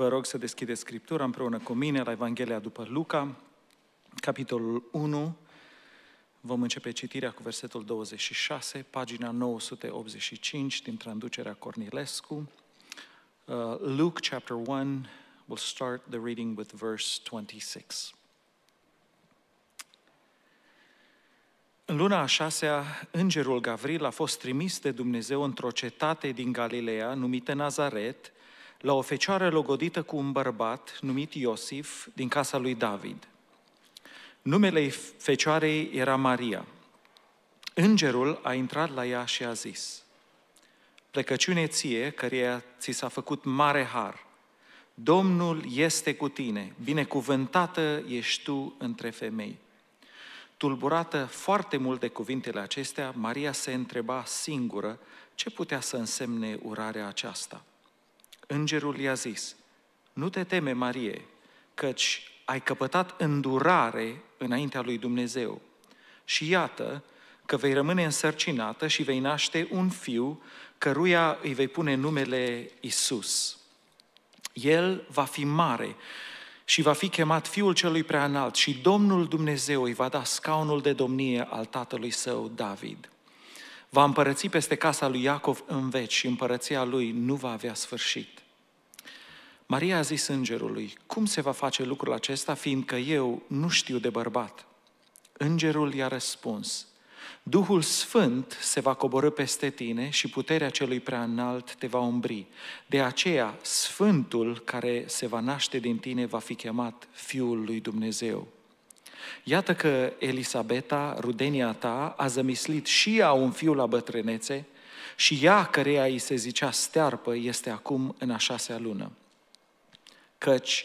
Vă rog să deschideți Scriptura împreună cu mine la Evanghelia după Luca, capitolul 1. Vom începe citirea cu versetul 26, pagina 985 din traducerea Cornilescu. Uh, Luke chapter 1 will start the reading with verse 26. În luna a șasea, îngerul Gavril a fost trimis de Dumnezeu într-o cetate din Galileea numită Nazaret – la o fecioară logodită cu un bărbat numit Iosif din casa lui David. Numele fecioarei era Maria. Îngerul a intrat la ea și a zis, Plecăciune ție, căreia ți s-a făcut mare har, Domnul este cu tine, binecuvântată ești tu între femei. Tulburată foarte mult de cuvintele acestea, Maria se întreba singură ce putea să însemne urarea aceasta îngerul i-a zis, nu te teme, Marie, căci ai căpătat îndurare înaintea lui Dumnezeu. Și iată că vei rămâne însărcinată și vei naște un fiu căruia îi vei pune numele Isus. El va fi mare și va fi chemat Fiul Celui Preanalt și Domnul Dumnezeu îi va da scaunul de domnie al tatălui său, David. Va împărăți peste casa lui Iacov în veci și împărăția lui nu va avea sfârșit. Maria a zis îngerului, cum se va face lucrul acesta, fiindcă eu nu știu de bărbat? Îngerul i-a răspuns, Duhul Sfânt se va coborâ peste tine și puterea celui prea înalt te va umbri. De aceea, Sfântul care se va naște din tine va fi chemat Fiul lui Dumnezeu. Iată că Elisabeta, rudenia ta, a zămislit și ea un fiu la bătrânețe și ea, căreia îi se zicea stearpă, este acum în a șasea lună căci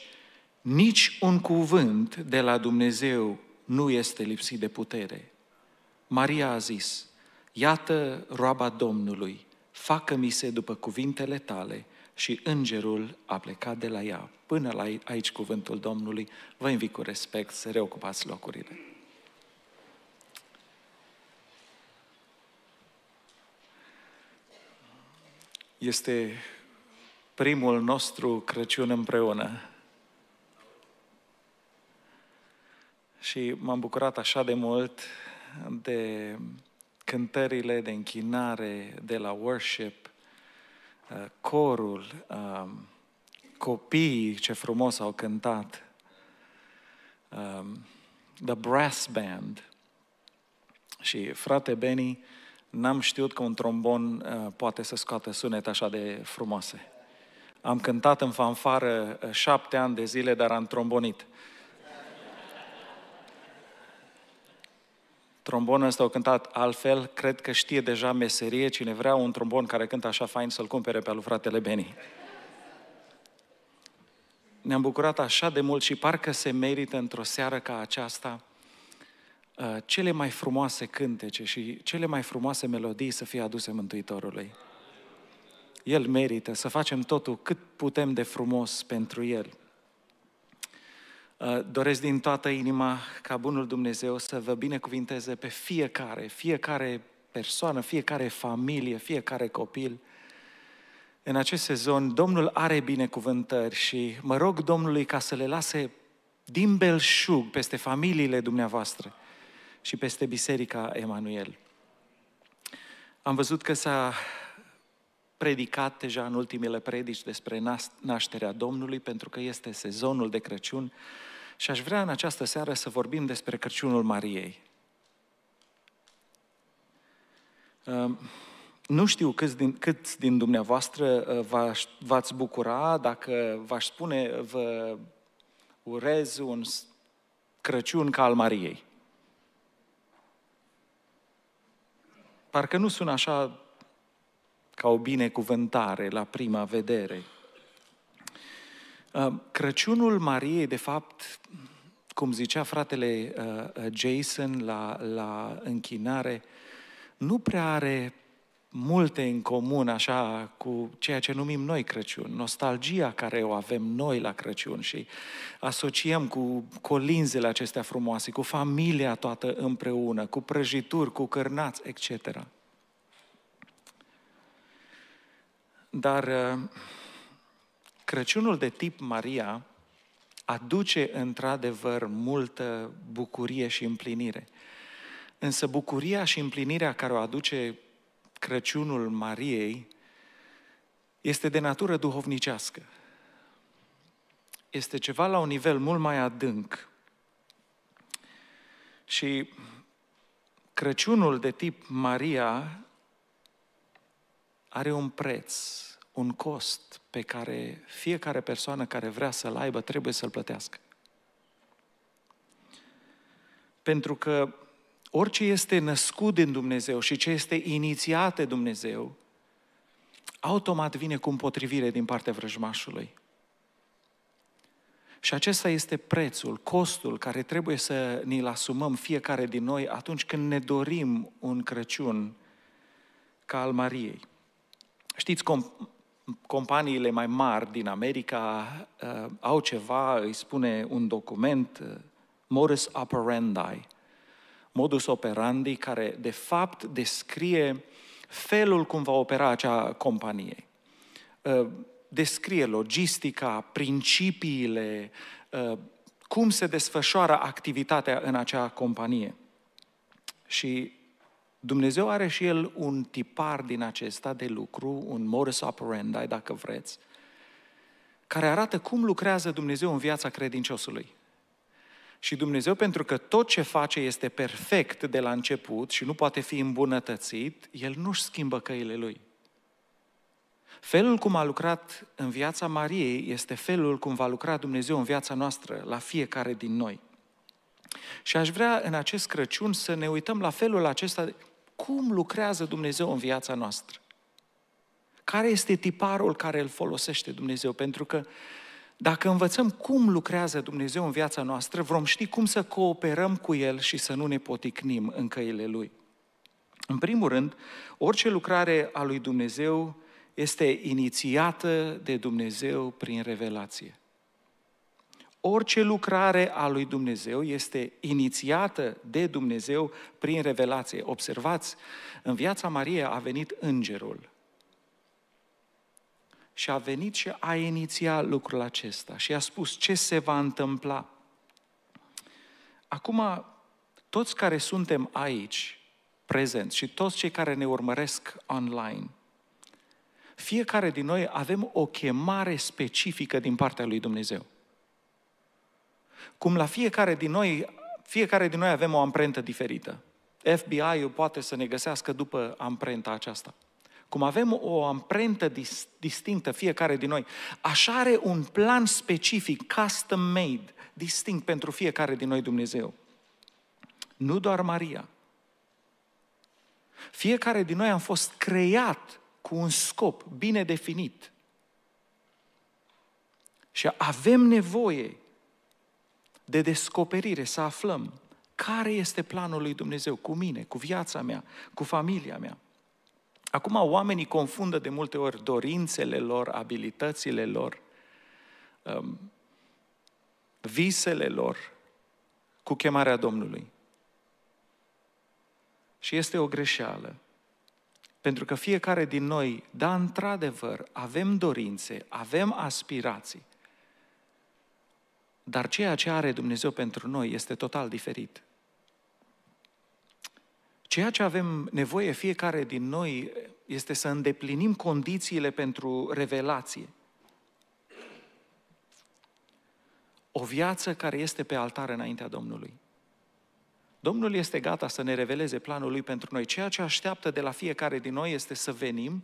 nici un cuvânt de la Dumnezeu nu este lipsit de putere. Maria a zis, iată roaba Domnului, facă-mi se după cuvintele tale și îngerul a plecat de la ea. Până la aici cuvântul Domnului, vă invit cu respect să reocupați locurile. Este primul nostru Crăciun împreună. Și m-am bucurat așa de mult de cântările de închinare, de la worship, uh, corul, um, copiii ce frumos au cântat, um, the brass band. Și frate Benny, n-am știut că un trombon uh, poate să scoată sunete așa de frumoase. Am cântat în fanfară eh, șapte ani de zile, dar am trombonit. Trombonul ăsta o cântat altfel, cred că știe deja meserie. Cine vrea un trombon care cântă așa fain să-l cumpere pe al fratele Beni. Ne-am bucurat așa de mult și parcă se merită într-o seară ca aceasta eh, cele mai frumoase cântece și cele mai frumoase melodii să fie aduse Mântuitorului. El merită, să facem totul cât putem de frumos pentru El. Uh, doresc din toată inima ca Bunul Dumnezeu să vă binecuvinteze pe fiecare, fiecare persoană, fiecare familie, fiecare copil. În acest sezon, Domnul are binecuvântări și mă rog Domnului ca să le lase din belșug peste familiile dumneavoastră și peste Biserica Emanuel. Am văzut că s-a predicat deja în ultimele predici despre nașterea Domnului, pentru că este sezonul de Crăciun și aș vrea în această seară să vorbim despre Crăciunul Mariei. Ehm, nu știu câți din, câți din dumneavoastră eh, v-ați bucura dacă v-aș spune vă urez un Crăciun ca al Mariei. Parcă nu sunt așa ca o binecuvântare la prima vedere. Uh, Crăciunul Mariei, de fapt, cum zicea fratele uh, uh, Jason la, la închinare, nu prea are multe în comun așa cu ceea ce numim noi Crăciun, nostalgia care o avem noi la Crăciun și asociem cu colinzele acestea frumoase, cu familia toată împreună, cu prăjituri, cu cărnați, etc. Dar uh, Crăciunul de tip Maria aduce într-adevăr multă bucurie și împlinire. Însă bucuria și împlinirea care o aduce Crăciunul Mariei este de natură duhovnicească. Este ceva la un nivel mult mai adânc. Și Crăciunul de tip Maria are un preț, un cost pe care fiecare persoană care vrea să-l aibă trebuie să-l plătească. Pentru că orice este născut din Dumnezeu și ce este inițiat de Dumnezeu, automat vine cu împotrivire din partea vrăjmașului. Și acesta este prețul, costul care trebuie să ni-l asumăm fiecare din noi atunci când ne dorim un Crăciun ca al Mariei. Știți, com- companiile mai mari din America uh, au ceva, îi spune un document, uh, modus operandi, modus operandi care de fapt descrie felul cum va opera acea companie. Uh, descrie logistica, principiile, uh, cum se desfășoară activitatea în acea companie. Și Dumnezeu are și El un tipar din acesta de lucru, un modus operandi, dacă vreți, care arată cum lucrează Dumnezeu în viața credinciosului. Și Dumnezeu, pentru că tot ce face este perfect de la început și nu poate fi îmbunătățit, El nu-și schimbă căile Lui. Felul cum a lucrat în viața Mariei este felul cum va lucra Dumnezeu în viața noastră, la fiecare din noi. Și aș vrea în acest Crăciun să ne uităm la felul acesta cum lucrează Dumnezeu în viața noastră. Care este tiparul care îl folosește Dumnezeu? Pentru că dacă învățăm cum lucrează Dumnezeu în viața noastră, vom ști cum să cooperăm cu El și să nu ne poticnim în căile Lui. În primul rând, orice lucrare a lui Dumnezeu este inițiată de Dumnezeu prin revelație. Orice lucrare a lui Dumnezeu este inițiată de Dumnezeu prin revelație. Observați, în viața Mariei a venit îngerul. Și a venit și a inițiat lucrul acesta și a spus ce se va întâmpla. Acum, toți care suntem aici, prezenți, și toți cei care ne urmăresc online, fiecare din noi avem o chemare specifică din partea lui Dumnezeu cum la fiecare din noi, fiecare din noi avem o amprentă diferită. FBI-ul poate să ne găsească după amprenta aceasta. Cum avem o amprentă dis- distinctă fiecare din noi, așa are un plan specific, custom made, distinct pentru fiecare din noi Dumnezeu. Nu doar Maria. Fiecare din noi am fost creat cu un scop bine definit. Și avem nevoie de descoperire, să aflăm care este planul lui Dumnezeu cu mine, cu viața mea, cu familia mea. Acum oamenii confundă de multe ori dorințele lor, abilitățile lor, um, visele lor cu chemarea Domnului. Și este o greșeală. Pentru că fiecare din noi, da, într-adevăr, avem dorințe, avem aspirații, dar ceea ce are Dumnezeu pentru noi este total diferit. Ceea ce avem nevoie fiecare din noi este să îndeplinim condițiile pentru revelație. O viață care este pe altar înaintea Domnului. Domnul este gata să ne reveleze planul lui pentru noi. Ceea ce așteaptă de la fiecare din noi este să venim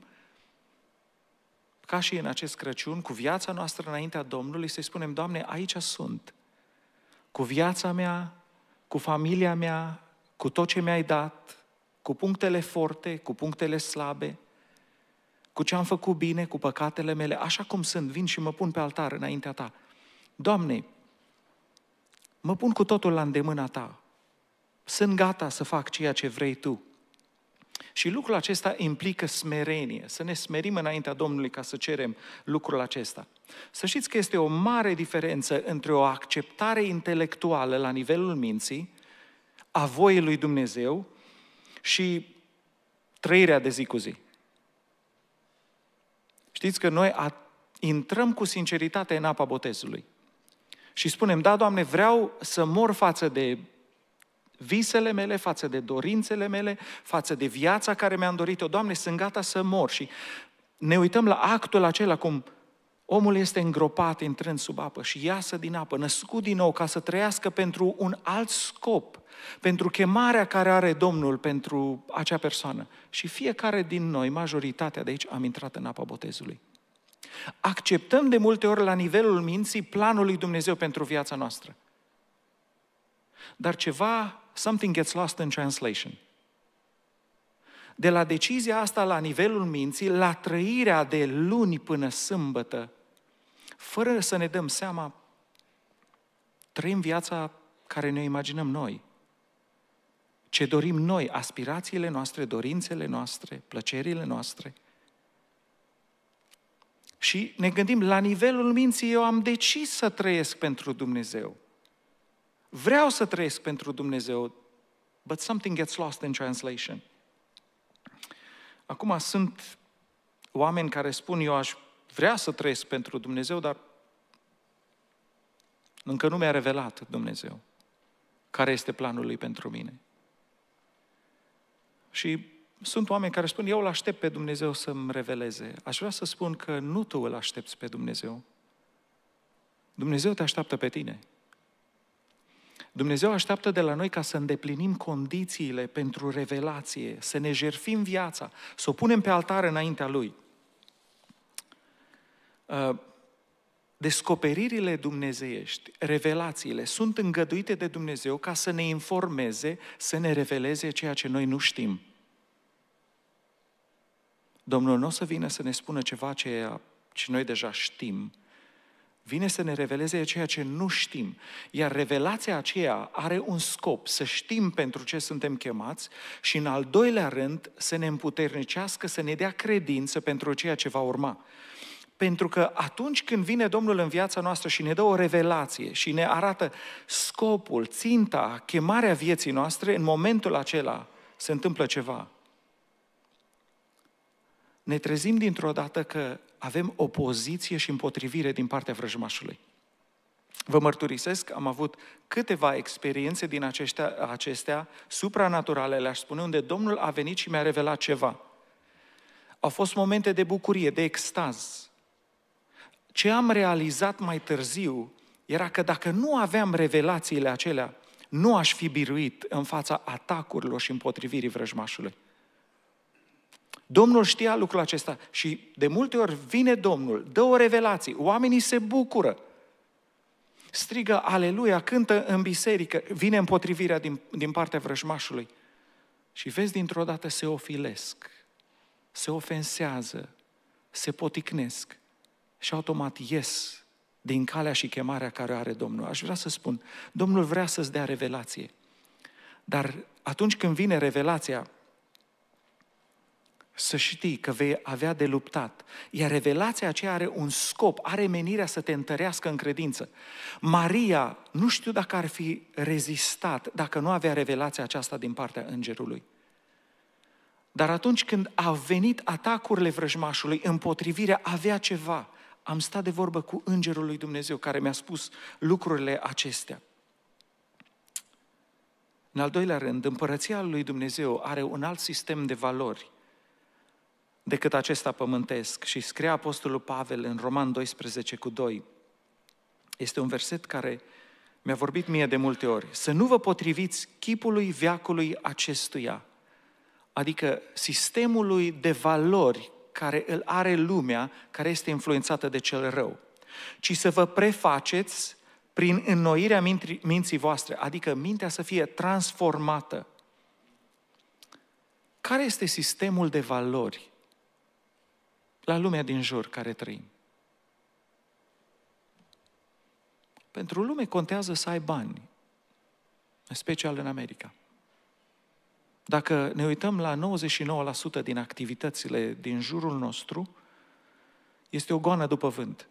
ca și în acest Crăciun, cu viața noastră înaintea Domnului, să-i spunem, Doamne, aici sunt. Cu viața mea, cu familia mea, cu tot ce mi-ai dat, cu punctele forte, cu punctele slabe, cu ce am făcut bine, cu păcatele mele, așa cum sunt, vin și mă pun pe altar înaintea ta. Doamne, mă pun cu totul la îndemâna ta. Sunt gata să fac ceea ce vrei tu. Și lucrul acesta implică smerenie, să ne smerim înaintea Domnului ca să cerem lucrul acesta. Să știți că este o mare diferență între o acceptare intelectuală la nivelul minții a voii lui Dumnezeu și trăirea de zi cu zi. Știți că noi a, intrăm cu sinceritate în apa botezului și spunem, da, Doamne, vreau să mor față de visele mele, față de dorințele mele, față de viața care mi-am dorit-o. Doamne, sunt gata să mor și ne uităm la actul acela cum omul este îngropat intrând sub apă și iasă din apă, născut din nou ca să trăiască pentru un alt scop, pentru chemarea care are Domnul pentru acea persoană. Și fiecare din noi, majoritatea de aici, am intrat în apa botezului. Acceptăm de multe ori la nivelul minții planul lui Dumnezeu pentru viața noastră. Dar ceva something gets lost in translation. De la decizia asta la nivelul minții, la trăirea de luni până sâmbătă, fără să ne dăm seama, trăim viața care ne imaginăm noi. Ce dorim noi, aspirațiile noastre, dorințele noastre, plăcerile noastre. Și ne gândim, la nivelul minții, eu am decis să trăiesc pentru Dumnezeu. Vreau să trăiesc pentru Dumnezeu, but something gets lost in translation. Acum sunt oameni care spun, eu aș vrea să trăiesc pentru Dumnezeu, dar încă nu mi-a revelat Dumnezeu care este planul lui pentru mine. Și sunt oameni care spun, eu îl aștept pe Dumnezeu să-mi reveleze. Aș vrea să spun că nu tu îl aștepți pe Dumnezeu. Dumnezeu te așteaptă pe tine. Dumnezeu așteaptă de la noi ca să îndeplinim condițiile pentru revelație, să ne jerfim viața, să o punem pe altar înaintea Lui. Uh, descoperirile dumnezeiești, revelațiile, sunt îngăduite de Dumnezeu ca să ne informeze, să ne reveleze ceea ce noi nu știm. Domnul nu o să vină să ne spună ceva ce, ce noi deja știm, vine să ne reveleze ceea ce nu știm. Iar revelația aceea are un scop, să știm pentru ce suntem chemați și în al doilea rând să ne împuternicească, să ne dea credință pentru ceea ce va urma. Pentru că atunci când vine Domnul în viața noastră și ne dă o revelație și ne arată scopul, ținta, chemarea vieții noastre, în momentul acela se întâmplă ceva. Ne trezim dintr-o dată că avem opoziție și împotrivire din partea vrăjmașului. Vă mărturisesc că am avut câteva experiențe din aceștia, acestea supranaturale, le-aș spune, unde Domnul a venit și mi-a revelat ceva. Au fost momente de bucurie, de extaz. Ce am realizat mai târziu era că dacă nu aveam revelațiile acelea, nu aș fi biruit în fața atacurilor și împotrivirii vrăjmașului. Domnul știa lucrul acesta și de multe ori vine Domnul, dă o revelație, oamenii se bucură, strigă aleluia, cântă în biserică, vine împotrivirea din, din partea vrăjmașului. Și vezi, dintr-o dată se ofilesc, se ofensează, se poticnesc și automat ies din calea și chemarea care o are Domnul. Aș vrea să spun, Domnul vrea să-ți dea revelație. Dar atunci când vine revelația, să știi că vei avea de luptat. Iar revelația aceea are un scop, are menirea să te întărească în credință. Maria, nu știu dacă ar fi rezistat dacă nu avea revelația aceasta din partea îngerului. Dar atunci când au venit atacurile vrăjmașului, împotrivirea avea ceva. Am stat de vorbă cu îngerul lui Dumnezeu care mi-a spus lucrurile acestea. În al doilea rând, împărăția lui Dumnezeu are un alt sistem de valori decât acesta pământesc. Și scrie Apostolul Pavel în Roman 12 cu 2. Este un verset care mi-a vorbit mie de multe ori. Să nu vă potriviți chipului veacului acestuia, adică sistemului de valori care îl are lumea, care este influențată de cel rău, ci să vă prefaceți prin înnoirea minții voastre, adică mintea să fie transformată. Care este sistemul de valori la lumea din jur care trăim. Pentru lume contează să ai bani, în special în America. Dacă ne uităm la 99% din activitățile din jurul nostru, este o goană după vânt.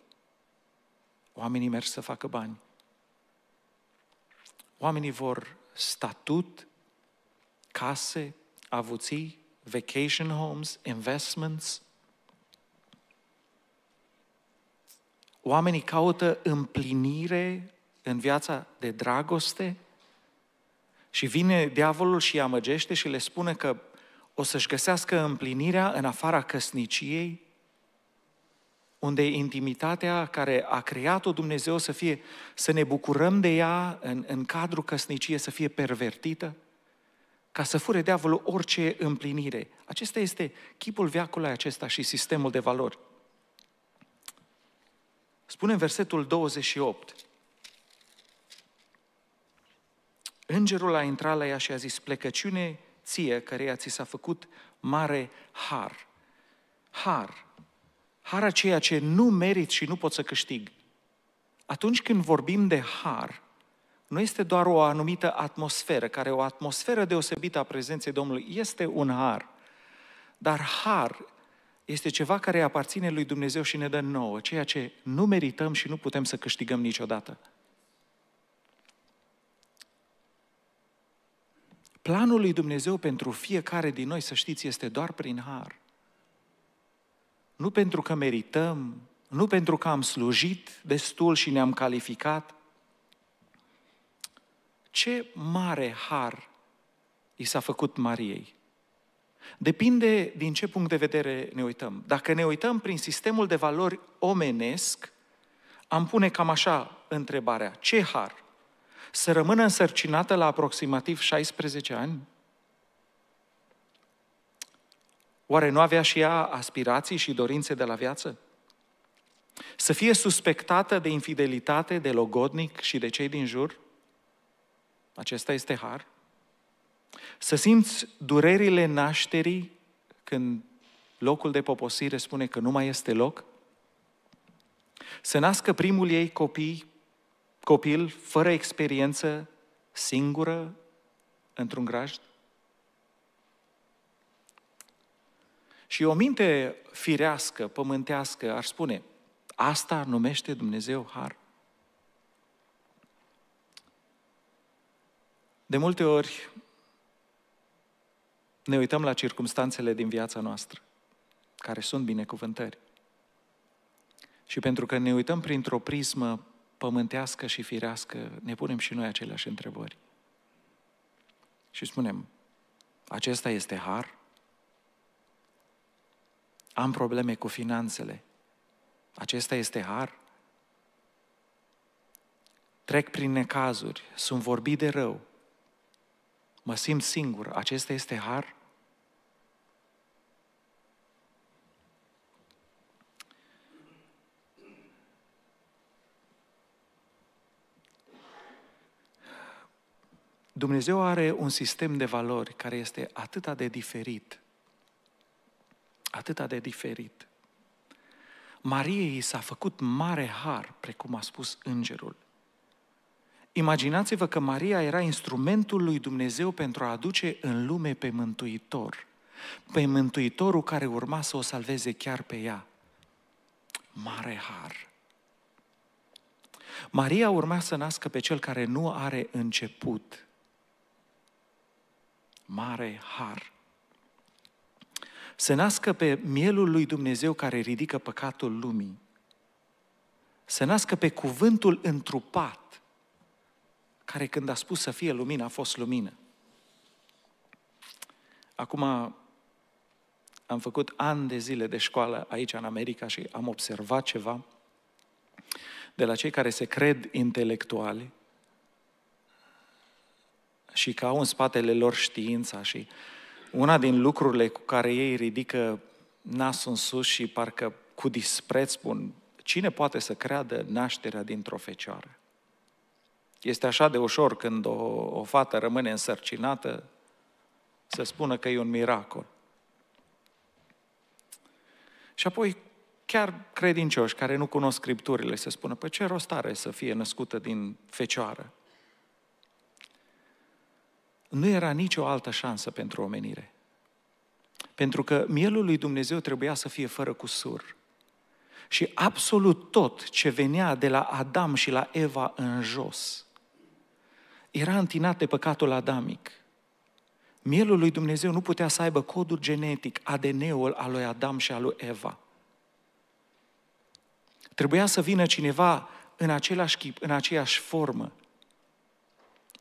Oamenii merg să facă bani. Oamenii vor statut, case, avuții, vacation homes, investments – Oamenii caută împlinire în viața de dragoste și vine diavolul și îi amăgește și le spune că o să-și găsească împlinirea în afara căsniciei, unde intimitatea care a creat-o Dumnezeu să fie, să ne bucurăm de ea în, în cadrul căsniciei, să fie pervertită, ca să fure diavolul orice împlinire. Acesta este chipul veacului acesta și sistemul de valori. Spune în versetul 28. Îngerul a intrat la ea și a zis, plecăciune ție, care ți s-a făcut mare har. Har. Har aceea ce nu merit și nu pot să câștig. Atunci când vorbim de har, nu este doar o anumită atmosferă, care o atmosferă deosebită a prezenței Domnului, este un har. Dar har este ceva care aparține lui Dumnezeu și ne dă nouă, ceea ce nu merităm și nu putem să câștigăm niciodată. Planul lui Dumnezeu pentru fiecare din noi, să știți, este doar prin har. Nu pentru că merităm, nu pentru că am slujit destul și ne-am calificat. Ce mare har i s-a făcut Mariei. Depinde din ce punct de vedere ne uităm. Dacă ne uităm prin sistemul de valori omenesc, am pune cam așa întrebarea. Ce har? Să rămână însărcinată la aproximativ 16 ani? Oare nu avea și ea aspirații și dorințe de la viață? Să fie suspectată de infidelitate, de logodnic și de cei din jur? Acesta este har? Să simți durerile nașterii când locul de poposire spune că nu mai este loc? Să nască primul ei copii, copil fără experiență, singură, într-un grajd? Și o minte firească, pământească, ar spune, asta numește Dumnezeu har. De multe ori ne uităm la circumstanțele din viața noastră, care sunt binecuvântări. Și pentru că ne uităm printr-o prismă pământească și firească, ne punem și noi aceleași întrebări. Și spunem, acesta este har? Am probleme cu finanțele. Acesta este har? Trec prin necazuri, sunt vorbit de rău, mă simt singur. Acesta este har? Dumnezeu are un sistem de valori care este atât de diferit. Atât de diferit. Mariei s-a făcut mare har, precum a spus îngerul. Imaginați-vă că Maria era instrumentul lui Dumnezeu pentru a aduce în lume pe Mântuitor, pe Mântuitorul care urma să o salveze chiar pe ea. Mare har! Maria urma să nască pe cel care nu are început, mare har. Să nască pe mielul lui Dumnezeu care ridică păcatul lumii. Să nască pe cuvântul întrupat, care când a spus să fie lumină, a fost lumină. Acum am făcut ani de zile de școală aici în America și am observat ceva de la cei care se cred intelectuali, și că au în spatele lor știința și una din lucrurile cu care ei ridică nasul în sus și parcă cu dispreț spun, cine poate să creadă nașterea dintr-o fecioară? Este așa de ușor când o, o fată rămâne însărcinată să spună că e un miracol. Și apoi chiar credincioși care nu cunosc scripturile se spună, pe păi ce rost are să fie născută din fecioară? nu era nicio altă șansă pentru omenire. Pentru că mielul lui Dumnezeu trebuia să fie fără cusur. Și absolut tot ce venea de la Adam și la Eva în jos era întinat de păcatul adamic. Mielul lui Dumnezeu nu putea să aibă codul genetic, ADN-ul al lui Adam și al lui Eva. Trebuia să vină cineva în același chip, în aceeași formă,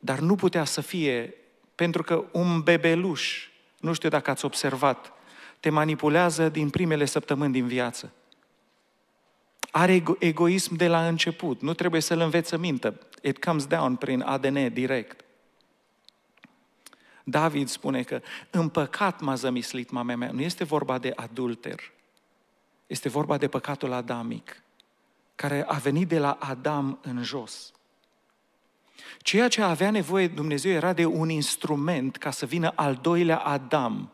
dar nu putea să fie pentru că un bebeluș, nu știu dacă ați observat, te manipulează din primele săptămâni din viață. Are ego- egoism de la început, nu trebuie să-l înveți să mintă. It comes down prin ADN direct. David spune că în păcat m-a zămislit mama mea. Nu este vorba de adulter. Este vorba de păcatul adamic, care a venit de la Adam în jos. Ceea ce avea nevoie Dumnezeu era de un instrument ca să vină al doilea Adam.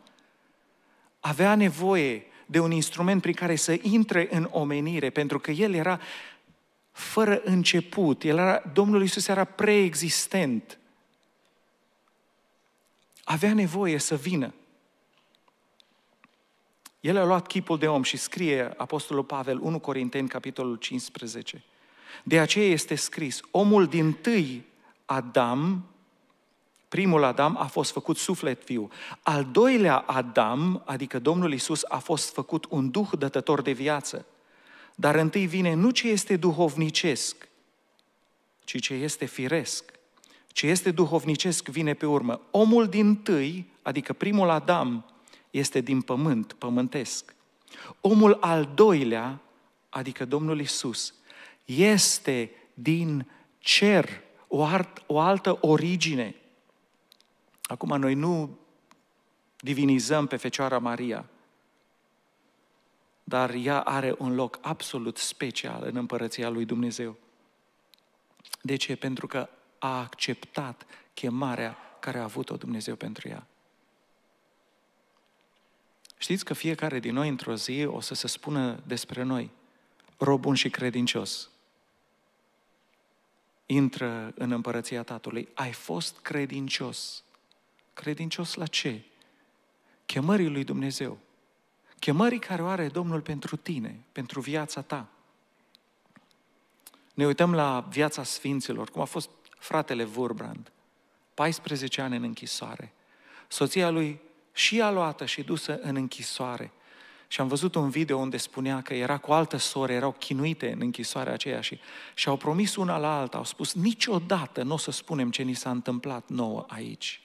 Avea nevoie de un instrument prin care să intre în omenire, pentru că el era fără început, el era, Domnul Iisus era preexistent. Avea nevoie să vină. El a luat chipul de om și scrie Apostolul Pavel 1 Corinteni, capitolul 15. De aceea este scris, omul din tâi Adam, primul Adam a fost făcut suflet viu. Al doilea Adam, adică Domnul Isus, a fost făcut un duh dătător de viață. Dar întâi vine nu ce este duhovnicesc, ci ce este firesc. Ce este duhovnicesc vine pe urmă. Omul din tâi, adică primul Adam, este din pământ, pământesc. Omul al doilea, adică Domnul Isus, este din cer, o, art, o altă origine. Acum, noi nu divinizăm pe Fecioara Maria, dar ea are un loc absolut special în împărăția lui Dumnezeu. De ce? Pentru că a acceptat chemarea care a avut-o Dumnezeu pentru ea. Știți că fiecare din noi într-o zi o să se spună despre noi, robun și credincios intră în împărăția Tatălui. Ai fost credincios. Credincios la ce? Chemării lui Dumnezeu. Chemării care o are Domnul pentru tine, pentru viața ta. Ne uităm la viața sfinților, cum a fost fratele Vorbrand, 14 ani în închisoare. Soția lui și a luată și dusă în închisoare. Și am văzut un video unde spunea că era cu altă soră, erau chinuite în închisoarea aceea și, și au promis una la alta, au spus, niciodată nu o să spunem ce ni s-a întâmplat nouă aici.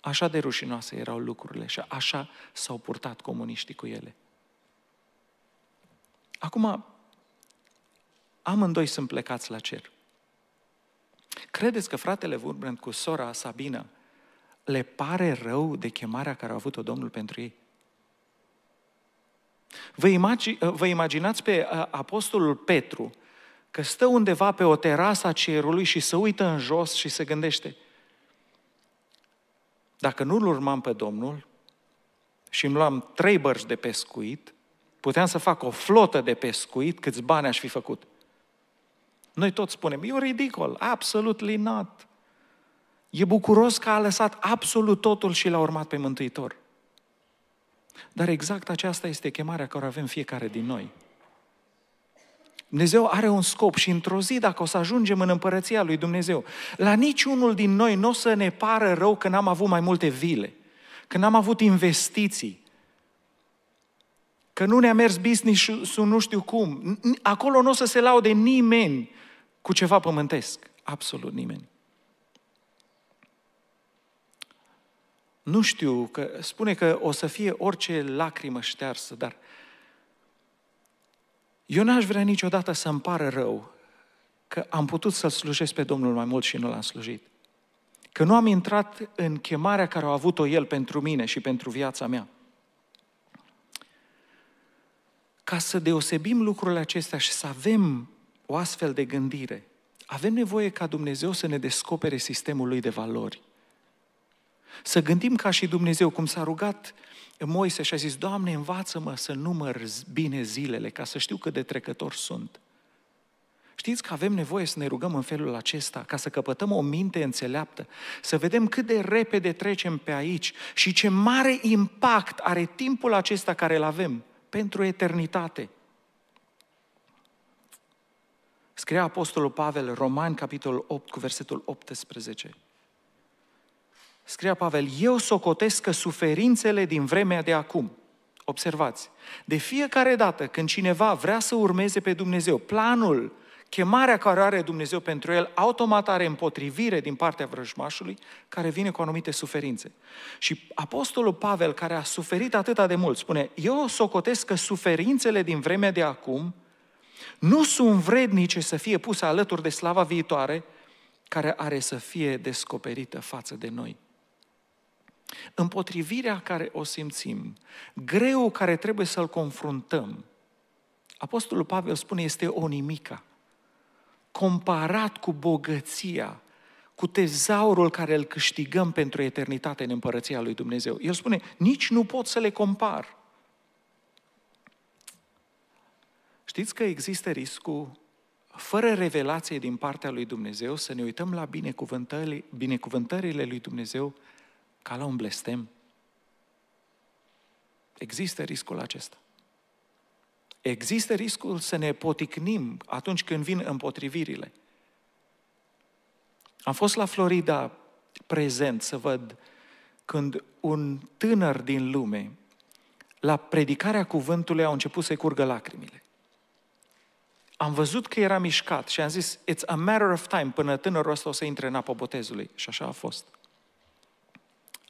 Așa de rușinoase erau lucrurile și așa s-au purtat comuniștii cu ele. Acum, amândoi sunt plecați la cer. Credeți că fratele Wurbrand cu sora Sabina le pare rău de chemarea care a avut-o Domnul pentru ei? Vă, imagi, vă imaginați pe uh, apostolul Petru că stă undeva pe o terasă a cerului și se uită în jos și se gândește dacă nu-L urmam pe Domnul și îmi luam trei bărci de pescuit, puteam să fac o flotă de pescuit, câți bani aș fi făcut. Noi toți spunem, e ridicol, absolut linat. E bucuros că a lăsat absolut totul și l-a urmat pe Mântuitor. Dar exact aceasta este chemarea care o avem fiecare din noi. Dumnezeu are un scop și într-o zi, dacă o să ajungem în împărăția lui Dumnezeu, la niciunul din noi nu o să ne pară rău că n-am avut mai multe vile, că n-am avut investiții, că nu ne-a mers business nu știu cum. Acolo nu o să se laude nimeni cu ceva pământesc. Absolut nimeni. Nu știu, că spune că o să fie orice lacrimă ștearsă, dar eu n-aș vrea niciodată să îmi pară rău că am putut să-L slujesc pe Domnul mai mult și nu L-am slujit. Că nu am intrat în chemarea care a avut-o El pentru mine și pentru viața mea. Ca să deosebim lucrurile acestea și să avem o astfel de gândire, avem nevoie ca Dumnezeu să ne descopere sistemul lui de valori. Să gândim ca și Dumnezeu, cum s-a rugat Moise și a zis, Doamne, învață-mă să număr bine zilele, ca să știu cât de trecător sunt. Știți că avem nevoie să ne rugăm în felul acesta, ca să căpătăm o minte înțeleaptă, să vedem cât de repede trecem pe aici și ce mare impact are timpul acesta care îl avem pentru eternitate. Scrie Apostolul Pavel, Romani, capitolul 8, cu versetul 18. Scria Pavel, eu socotesc că suferințele din vremea de acum, observați, de fiecare dată când cineva vrea să urmeze pe Dumnezeu, planul, chemarea care are Dumnezeu pentru el, automat are împotrivire din partea vrăjmașului, care vine cu anumite suferințe. Și apostolul Pavel, care a suferit atâta de mult, spune, eu socotesc că suferințele din vremea de acum nu sunt vrednice să fie puse alături de slava viitoare, care are să fie descoperită față de noi împotrivirea care o simțim, greu care trebuie să-l confruntăm, Apostolul Pavel spune este o nimica, comparat cu bogăția, cu tezaurul care îl câștigăm pentru eternitate în împărăția lui Dumnezeu. El spune, nici nu pot să le compar. Știți că există riscul, fără revelație din partea lui Dumnezeu, să ne uităm la binecuvântările lui Dumnezeu ca la un blestem. Există riscul acesta. Există riscul să ne poticnim atunci când vin împotrivirile. Am fost la Florida prezent să văd când un tânăr din lume, la predicarea cuvântului, au început să-i curgă lacrimile. Am văzut că era mișcat și am zis, it's a matter of time până tânărul ăsta o să intre în apă botezului. Și așa a fost.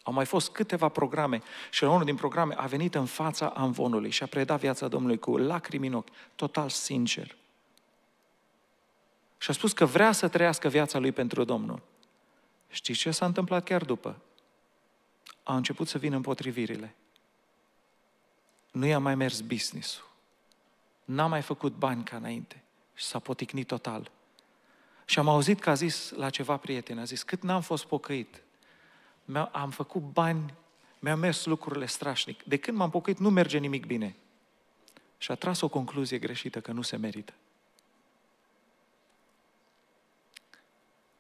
Au mai fost câteva programe și la unul din programe a venit în fața amvonului și a predat viața Domnului cu lacrimi în ochi, total sincer. Și a spus că vrea să trăiască viața lui pentru Domnul. Știți ce s-a întâmplat chiar după? A început să vină împotrivirile. Nu i-a mai mers business-ul. N-a mai făcut bani ca înainte. Și s-a poticnit total. Și am auzit că a zis la ceva prieten, a zis, cât n-am fost pocăit, am făcut bani, mi am mers lucrurile strașnic. De când m-am pocăit, nu merge nimic bine. Și a tras o concluzie greșită că nu se merită.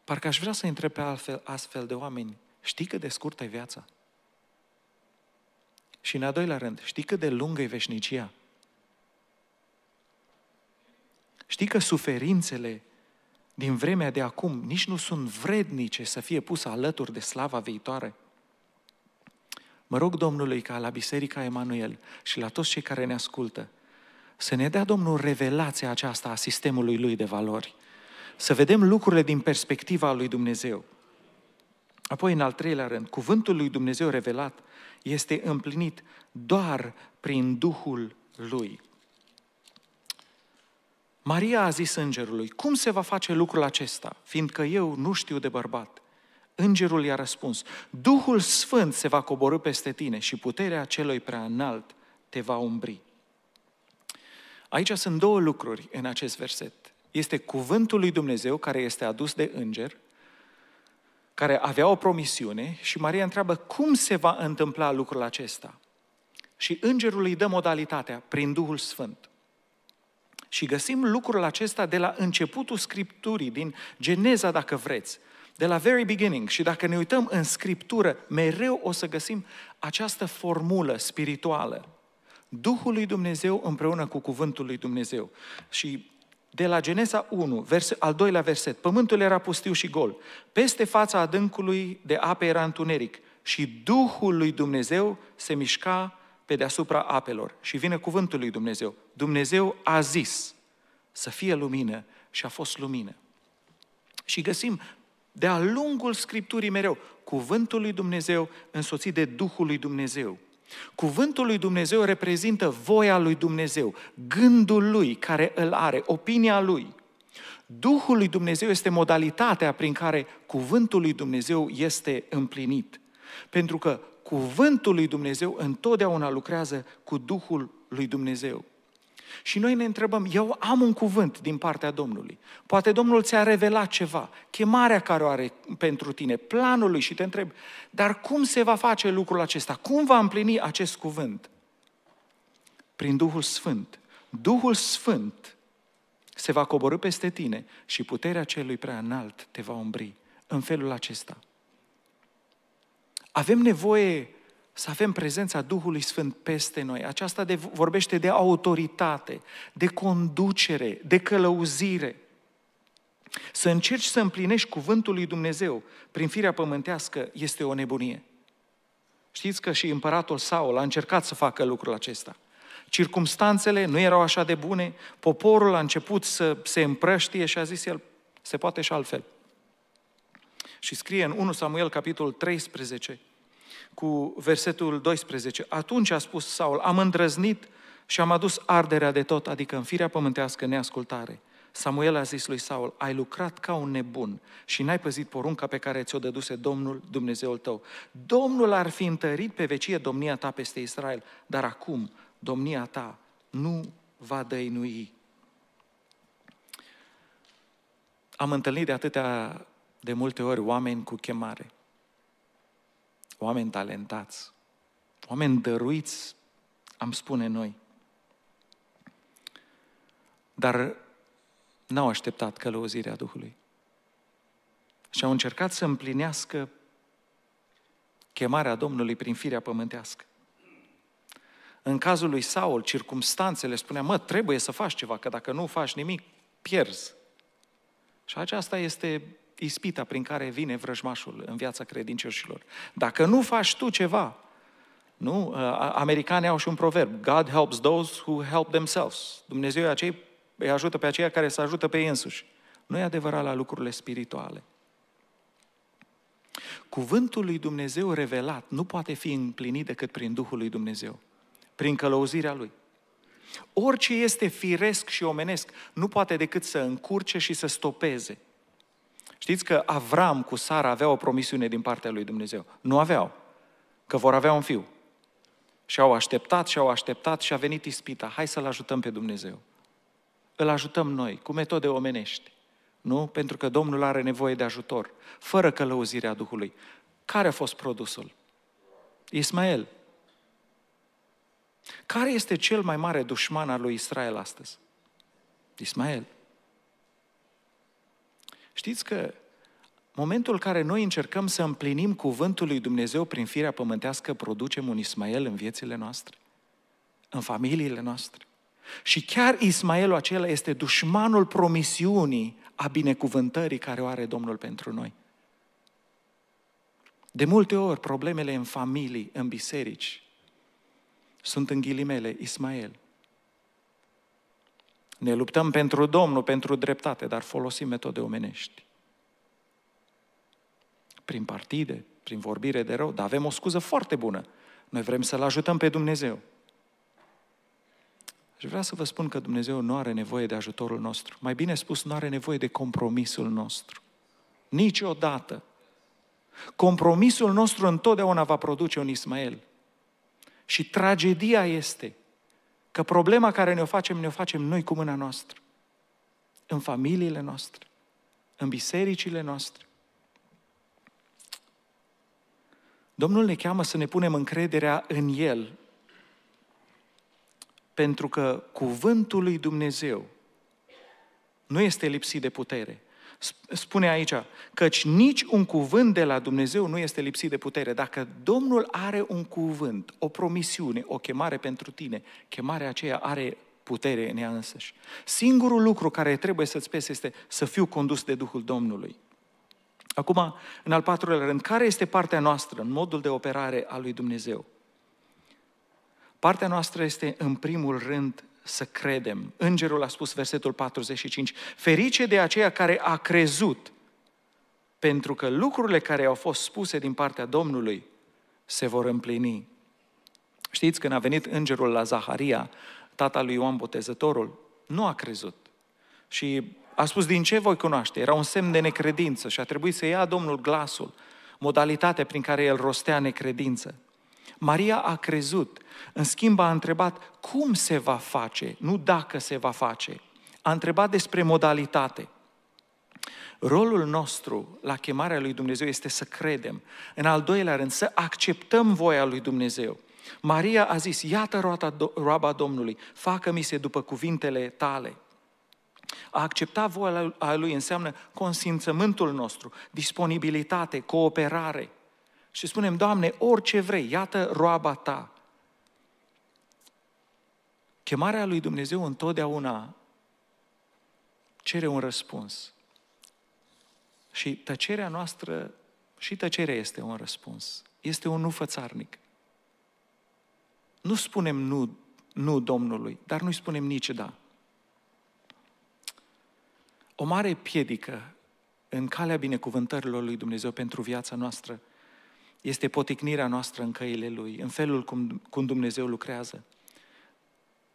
Parcă aș vrea să întreb pe altfel, astfel de oameni, știi cât de scurtă e viața? Și în a doilea rând, știi cât de lungă e veșnicia? Știi că suferințele din vremea de acum nici nu sunt vrednice să fie pusă alături de slava viitoare. Mă rog Domnului ca la Biserica Emanuel și la toți cei care ne ascultă să ne dea Domnul revelația aceasta a sistemului Lui de valori, să vedem lucrurile din perspectiva lui Dumnezeu. Apoi, în al treilea rând, cuvântul lui Dumnezeu revelat este împlinit doar prin Duhul Lui. Maria a zis îngerului, cum se va face lucrul acesta, fiindcă eu nu știu de bărbat? Îngerul i-a răspuns, Duhul Sfânt se va coborâ peste tine și puterea celui prea înalt te va umbri. Aici sunt două lucruri în acest verset. Este cuvântul lui Dumnezeu care este adus de înger, care avea o promisiune și Maria întreabă cum se va întâmpla lucrul acesta. Și îngerul îi dă modalitatea prin Duhul Sfânt. Și găsim lucrul acesta de la începutul Scripturii, din Geneza, dacă vreți, de la very beginning. Și dacă ne uităm în Scriptură, mereu o să găsim această formulă spirituală. Duhul lui Dumnezeu împreună cu Cuvântul lui Dumnezeu. Și de la Genesa 1, vers, al doilea verset, pământul era pustiu și gol. Peste fața adâncului de ape era întuneric și Duhul lui Dumnezeu se mișca pe deasupra apelor. Și vine cuvântul lui Dumnezeu. Dumnezeu a zis să fie lumină și a fost lumină. Și găsim de-a lungul Scripturii mereu cuvântul lui Dumnezeu însoțit de Duhul lui Dumnezeu. Cuvântul lui Dumnezeu reprezintă voia lui Dumnezeu, gândul lui care îl are, opinia lui. Duhul lui Dumnezeu este modalitatea prin care cuvântul lui Dumnezeu este împlinit. Pentru că cuvântul lui Dumnezeu întotdeauna lucrează cu Duhul lui Dumnezeu. Și noi ne întrebăm, eu am un cuvânt din partea Domnului. Poate Domnul ți-a revelat ceva, chemarea care o are pentru tine, planul lui și te întreb, dar cum se va face lucrul acesta? Cum va împlini acest cuvânt? Prin Duhul Sfânt. Duhul Sfânt se va coborâ peste tine și puterea celui prea înalt te va umbri. În felul acesta. Avem nevoie să avem prezența Duhului Sfânt peste noi. Aceasta de, vorbește de autoritate, de conducere, de călăuzire. Să încerci să împlinești cuvântul lui Dumnezeu prin firea pământească este o nebunie. Știți că și împăratul Saul a încercat să facă lucrul acesta. Circumstanțele nu erau așa de bune, poporul a început să se împrăștie și a zis el, se poate și altfel. Și scrie în 1 Samuel, capitolul 13, cu versetul 12. Atunci a spus Saul, am îndrăznit și am adus arderea de tot, adică în firea pământească neascultare. Samuel a zis lui Saul, ai lucrat ca un nebun și n-ai păzit porunca pe care ți-o dăduse Domnul Dumnezeul tău. Domnul ar fi întărit pe vecie domnia ta peste Israel, dar acum domnia ta nu va dăinui. Am întâlnit de atâtea de multe ori oameni cu chemare, oameni talentați, oameni dăruiți, am spune noi. Dar n-au așteptat călăuzirea Duhului. Și au încercat să împlinească chemarea Domnului prin firea pământească. În cazul lui Saul, circumstanțele spunea, mă, trebuie să faci ceva, că dacă nu faci nimic, pierzi. Și aceasta este ispita prin care vine vrăjmașul în viața credincioșilor. Dacă nu faci tu ceva, nu? Ă, americanii au și un proverb, God helps those who help themselves. Dumnezeu acei, îi ajută pe aceia care se ajută pe ei însuși. Nu e adevărat la lucrurile spirituale. Cuvântul lui Dumnezeu revelat nu poate fi împlinit decât prin Duhul lui Dumnezeu, prin călăuzirea Lui. Orice este firesc și omenesc nu poate decât să încurce și să stopeze Știți că Avram cu Sara avea o promisiune din partea lui Dumnezeu. Nu aveau, că vor avea un fiu. Și au așteptat și au așteptat și a venit ispita. Hai să-L ajutăm pe Dumnezeu. Îl ajutăm noi, cu metode omenești. Nu? Pentru că Domnul are nevoie de ajutor, fără călăuzirea Duhului. Care a fost produsul? Ismael. Care este cel mai mare dușman al lui Israel astăzi? Ismael. Știți că momentul în care noi încercăm să împlinim cuvântul lui Dumnezeu prin firea pământească, producem un Ismael în viețile noastre, în familiile noastre. Și chiar Ismaelul acela este dușmanul promisiunii a binecuvântării care o are Domnul pentru noi. De multe ori, problemele în familii, în biserici, sunt în ghilimele Ismael. Ne luptăm pentru Domnul, pentru dreptate, dar folosim metode omenești. Prin partide, prin vorbire de rău, dar avem o scuză foarte bună. Noi vrem să-L ajutăm pe Dumnezeu. Și vreau să vă spun că Dumnezeu nu are nevoie de ajutorul nostru. Mai bine spus, nu are nevoie de compromisul nostru. Niciodată. Compromisul nostru întotdeauna va produce un Ismael. Și tragedia este Că problema care ne-o facem, ne-o facem noi cu mâna noastră. În familiile noastre, în bisericile noastre. Domnul ne cheamă să ne punem încrederea în El, pentru că cuvântul lui Dumnezeu nu este lipsit de putere spune aici, căci nici un cuvânt de la Dumnezeu nu este lipsit de putere. Dacă Domnul are un cuvânt, o promisiune, o chemare pentru tine, chemarea aceea are putere în ea însăși. Singurul lucru care trebuie să-ți pese este să fiu condus de Duhul Domnului. Acum, în al patrulea rând, care este partea noastră în modul de operare a lui Dumnezeu? Partea noastră este, în primul rând, să credem. Îngerul a spus, versetul 45, ferice de aceea care a crezut, pentru că lucrurile care au fost spuse din partea Domnului se vor împlini. Știți, când a venit îngerul la Zaharia, tata lui Ioan Botezătorul, nu a crezut. Și a spus, din ce voi cunoaște? Era un semn de necredință și a trebuit să ia Domnul glasul, modalitatea prin care el rostea necredință. Maria a crezut, în schimb a întrebat cum se va face, nu dacă se va face. A întrebat despre modalitate. Rolul nostru la chemarea lui Dumnezeu este să credem. În al doilea rând, să acceptăm voia lui Dumnezeu. Maria a zis, iată roata, roaba Domnului, facă-mi se după cuvintele tale. A accepta voia lui înseamnă consimțământul nostru, disponibilitate, cooperare și spunem, Doamne, orice vrei, iată roaba ta. Chemarea lui Dumnezeu întotdeauna cere un răspuns. Și tăcerea noastră, și tăcerea este un răspuns. Este un nu fățarnic. Nu spunem nu, nu Domnului, dar nu-i spunem nici da. O mare piedică în calea binecuvântărilor lui Dumnezeu pentru viața noastră – este poticnirea noastră în căile Lui, în felul cum, cum Dumnezeu lucrează.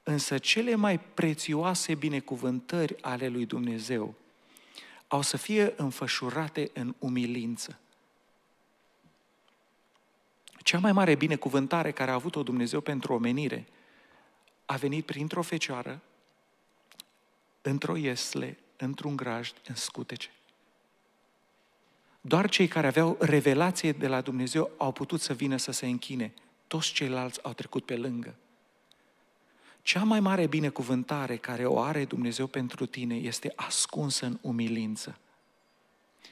Însă cele mai prețioase binecuvântări ale Lui Dumnezeu au să fie înfășurate în umilință. Cea mai mare binecuvântare care a avut-o Dumnezeu pentru omenire a venit printr-o fecioară, într-o iesle, într-un grajd, în scutece. Doar cei care aveau revelație de la Dumnezeu au putut să vină să se închine. Toți ceilalți au trecut pe lângă. Cea mai mare binecuvântare care o are Dumnezeu pentru tine este ascunsă în umilință.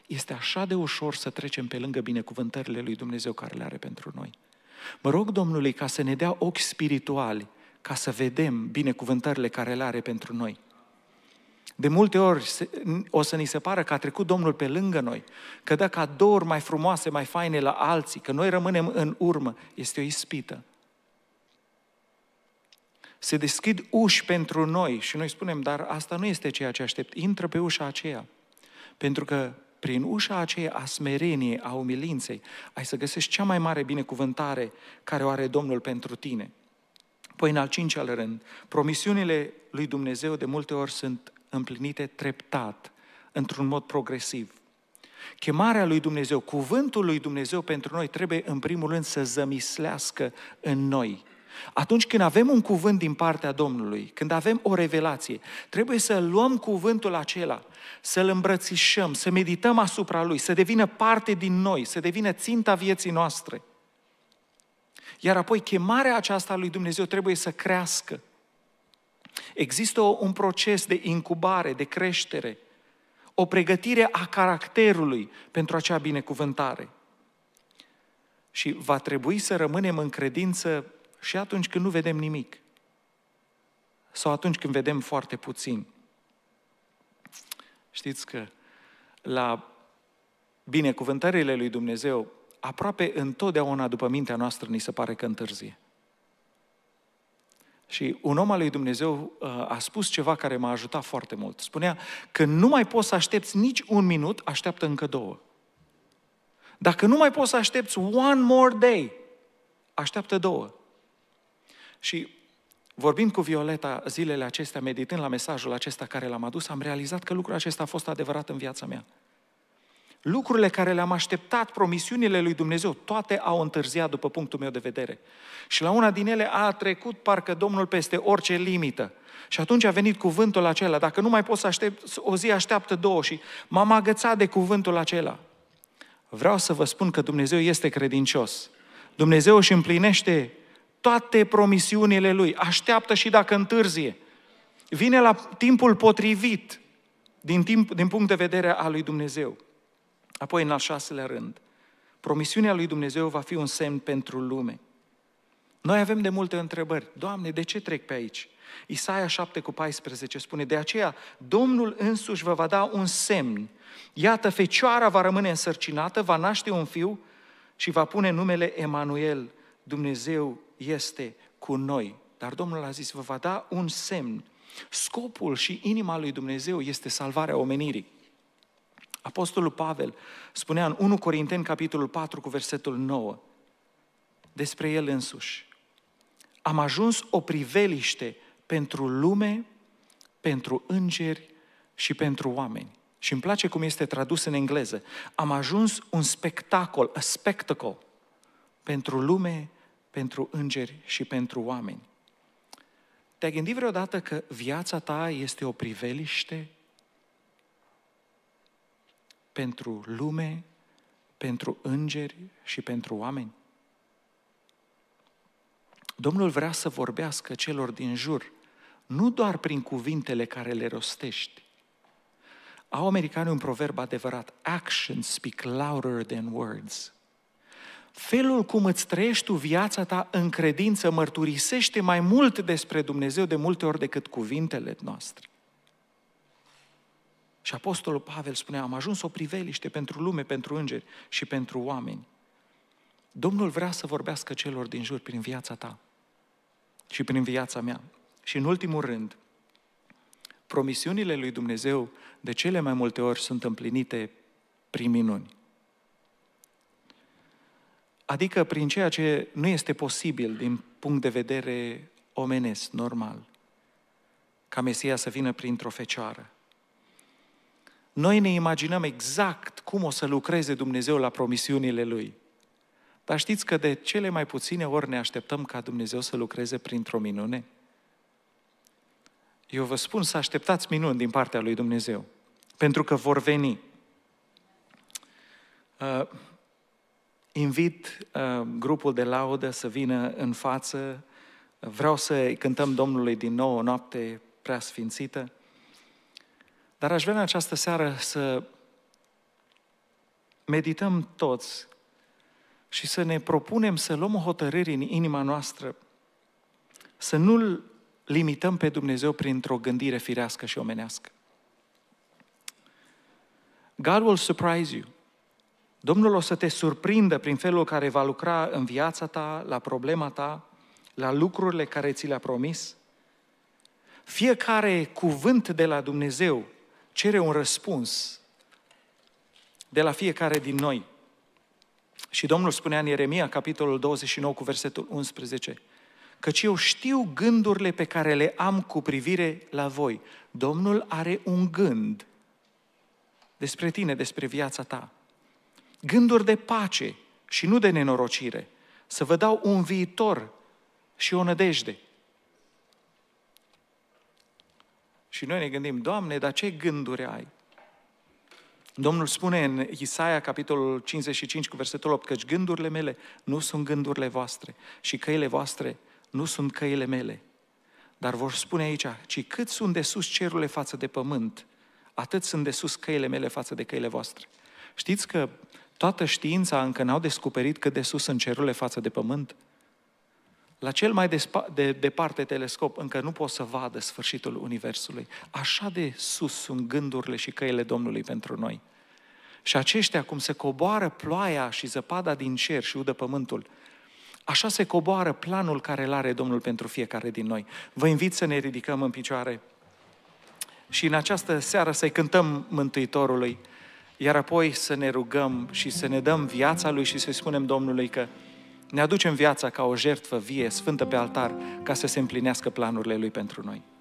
Este așa de ușor să trecem pe lângă binecuvântările lui Dumnezeu care le are pentru noi. Mă rog Domnului ca să ne dea ochi spirituali, ca să vedem binecuvântările care le are pentru noi. De multe ori o să ni se pară că a trecut Domnul pe lângă noi, că dă cadouri mai frumoase, mai faine la alții, că noi rămânem în urmă. Este o ispită. Se deschid uși pentru noi și noi spunem, dar asta nu este ceea ce aștept. Intră pe ușa aceea. Pentru că prin ușa aceea a smereniei, a umilinței, ai să găsești cea mai mare binecuvântare care o are Domnul pentru tine. Păi în al cincilea rând, promisiunile lui Dumnezeu de multe ori sunt împlinite treptat, într-un mod progresiv. Chemarea lui Dumnezeu, cuvântul lui Dumnezeu pentru noi trebuie în primul rând să zămislească în noi. Atunci când avem un cuvânt din partea Domnului, când avem o revelație, trebuie să luăm cuvântul acela, să-l îmbrățișăm, să medităm asupra lui, să devină parte din noi, să devină ținta vieții noastre. Iar apoi chemarea aceasta lui Dumnezeu trebuie să crească. Există un proces de incubare, de creștere, o pregătire a caracterului pentru acea binecuvântare. Și va trebui să rămânem în credință și atunci când nu vedem nimic. Sau atunci când vedem foarte puțin. Știți că la binecuvântările lui Dumnezeu, aproape întotdeauna după mintea noastră ni se pare că întârzie. Și un om al lui Dumnezeu uh, a spus ceva care m-a ajutat foarte mult. Spunea că nu mai poți să aștepți nici un minut, așteaptă încă două. Dacă nu mai poți să aștepți one more day, așteaptă două. Și vorbind cu Violeta zilele acestea, meditând la mesajul acesta care l-am adus, am realizat că lucrul acesta a fost adevărat în viața mea lucrurile care le-am așteptat, promisiunile lui Dumnezeu, toate au întârziat după punctul meu de vedere. Și la una din ele a trecut parcă Domnul peste orice limită. Și atunci a venit cuvântul acela. Dacă nu mai poți să aștept, o zi așteaptă două și m-am agățat de cuvântul acela. Vreau să vă spun că Dumnezeu este credincios. Dumnezeu își împlinește toate promisiunile Lui. Așteaptă și dacă întârzie. Vine la timpul potrivit din, timp, din punct de vedere al lui Dumnezeu. Apoi, în al șaselea rând, promisiunea lui Dumnezeu va fi un semn pentru lume. Noi avem de multe întrebări. Doamne, de ce trec pe aici? Isaia 7 cu 14 spune, de aceea Domnul însuși vă va da un semn. Iată, fecioara va rămâne însărcinată, va naște un fiu și va pune numele Emanuel. Dumnezeu este cu noi. Dar Domnul a zis, vă va da un semn. Scopul și inima lui Dumnezeu este salvarea omenirii. Apostolul Pavel spunea în 1 Corinteni, capitolul 4, cu versetul 9, despre el însuși. Am ajuns o priveliște pentru lume, pentru îngeri și pentru oameni. Și îmi place cum este tradus în engleză. Am ajuns un spectacol, a spectacle, pentru lume, pentru îngeri și pentru oameni. Te-ai gândit vreodată că viața ta este o priveliște pentru lume, pentru îngeri și pentru oameni? Domnul vrea să vorbească celor din jur, nu doar prin cuvintele care le rostești. Au americanii un proverb adevărat, actions speak louder than words. Felul cum îți trăiești tu viața ta în credință mărturisește mai mult despre Dumnezeu de multe ori decât cuvintele noastre. Și Apostolul Pavel spunea, am ajuns o priveliște pentru lume, pentru îngeri și pentru oameni. Domnul vrea să vorbească celor din jur prin viața ta și prin viața mea. Și în ultimul rând, promisiunile lui Dumnezeu de cele mai multe ori sunt împlinite prin minuni. Adică prin ceea ce nu este posibil din punct de vedere omenesc, normal, ca Mesia să vină printr-o fecioară, noi ne imaginăm exact cum o să lucreze Dumnezeu la promisiunile Lui. Dar știți că de cele mai puține ori ne așteptăm ca Dumnezeu să lucreze printr-o minune? Eu vă spun să așteptați minuni din partea lui Dumnezeu, pentru că vor veni. Uh, invit uh, grupul de laudă să vină în față. Vreau să cântăm Domnului din nou o noapte preasfințită. Dar aș vrea în această seară să medităm toți și să ne propunem să luăm o hotărâre în inima noastră, să nu-L limităm pe Dumnezeu printr-o gândire firească și omenească. God will surprise you. Domnul o să te surprindă prin felul care va lucra în viața ta, la problema ta, la lucrurile care ți le-a promis. Fiecare cuvânt de la Dumnezeu cere un răspuns de la fiecare din noi. Și Domnul spunea în Ieremia, capitolul 29, cu versetul 11, căci eu știu gândurile pe care le am cu privire la voi. Domnul are un gând despre tine, despre viața ta. Gânduri de pace și nu de nenorocire. Să vă dau un viitor și o nădejde. Și noi ne gândim, Doamne, dar ce gânduri ai? Domnul spune în Isaia, capitolul 55, cu versetul 8, căci gândurile mele nu sunt gândurile voastre și căile voastre nu sunt căile mele. Dar vor spune aici, ci cât sunt de sus cerurile față de pământ, atât sunt de sus căile mele față de căile voastre. Știți că toată știința încă n-au descoperit cât de sus sunt cerurile față de pământ? la cel mai de departe telescop încă nu pot să vadă sfârșitul Universului. Așa de sus sunt gândurile și căile Domnului pentru noi. Și aceștia, cum se coboară ploaia și zăpada din cer și udă pământul, așa se coboară planul care îl are Domnul pentru fiecare din noi. Vă invit să ne ridicăm în picioare și în această seară să-i cântăm Mântuitorului, iar apoi să ne rugăm și să ne dăm viața Lui și să-i spunem Domnului că ne aducem viața ca o jertfă vie, sfântă pe altar, ca să se împlinească planurile Lui pentru noi.